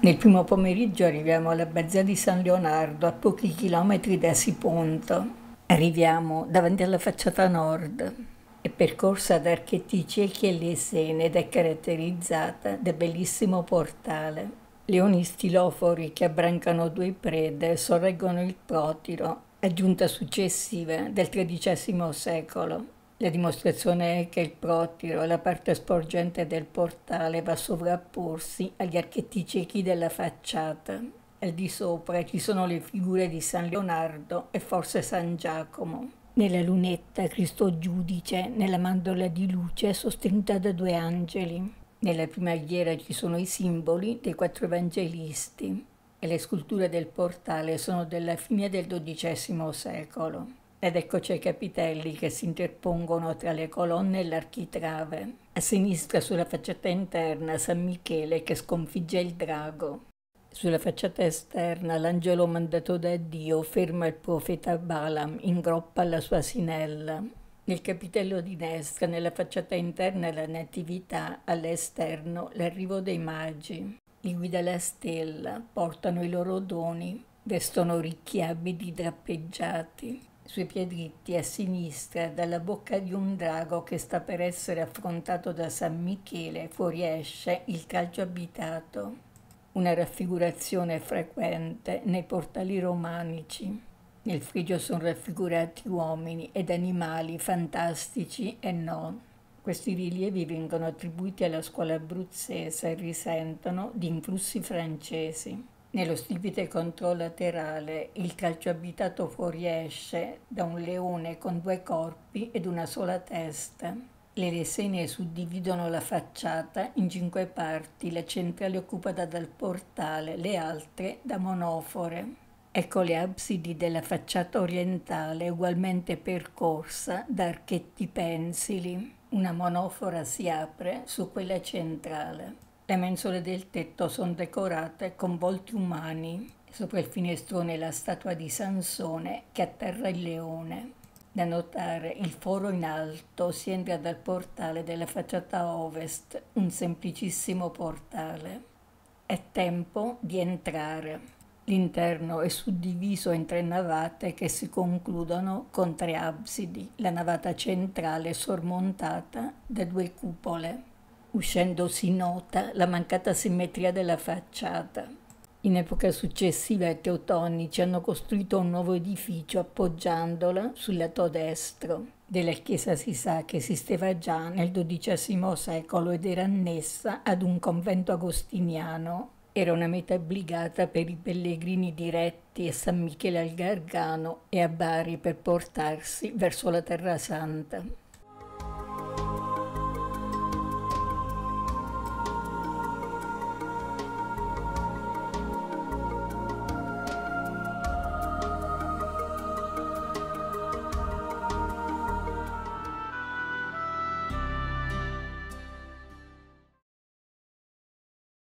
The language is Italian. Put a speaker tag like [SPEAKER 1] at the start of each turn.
[SPEAKER 1] Nel primo pomeriggio arriviamo all'abbazia di San Leonardo, a pochi chilometri da Siponto. Arriviamo davanti alla facciata nord. È percorsa da archetti ciechi e lesene ed è caratterizzata da bellissimo portale. Leoni stilofori che abbrancano due prede sorreggono il protiro, aggiunta successiva del XIII secolo. La dimostrazione è che il protiro, la parte sporgente del portale, va a sovrapporsi agli archetti ciechi della facciata. Al di sopra ci sono le figure di San Leonardo e forse San Giacomo. Nella lunetta Cristo Giudice, nella mandorla di luce sostenuta da due angeli. Nella prima ghiera ci sono i simboli dei quattro evangelisti e le sculture del portale sono della fine del XII secolo. Ed eccoci ai capitelli che si interpongono tra le colonne e l'architrave. A sinistra sulla facciata interna San Michele che sconfigge il drago. Sulla facciata esterna l'angelo mandato da Dio ferma il profeta Balaam in groppa alla sua sinella. Nel capitello di destra, nella facciata interna la Natività, all'esterno l'arrivo dei magi. Li guida la stella, portano i loro doni, vestono ricchi abiti drappeggiati sui piedritti a sinistra dalla bocca di un drago che sta per essere affrontato da San Michele fuoriesce il calcio abitato, una raffigurazione frequente nei portali romanici. Nel frigio sono raffigurati uomini ed animali fantastici e no. Questi rilievi vengono attribuiti alla scuola abruzzese e risentono di influssi francesi. Nello stipite controlaterale il calcio abitato fuoriesce da un leone con due corpi ed una sola testa. Le lesene suddividono la facciata in cinque parti, la centrale occupata dal portale, le altre da monofore. Ecco le absidi della facciata orientale ugualmente percorsa da archetti pensili. Una monofora si apre su quella centrale. Le mensole del tetto sono decorate con volti umani, sopra il finestrone la statua di Sansone che atterra il leone. Da notare il foro in alto si entra dal portale della facciata ovest, un semplicissimo portale. È tempo di entrare. L'interno è suddiviso in tre navate che si concludono con tre absidi, la navata centrale sormontata da due cupole uscendo si nota la mancata simmetria della facciata. In epoca successiva i teutonici hanno costruito un nuovo edificio appoggiandola sul lato destro. Della chiesa si sa che esisteva già nel XII secolo ed era annessa ad un convento agostiniano. Era una meta obbligata per i pellegrini diretti a San Michele al Gargano e a Bari per portarsi verso la Terra Santa.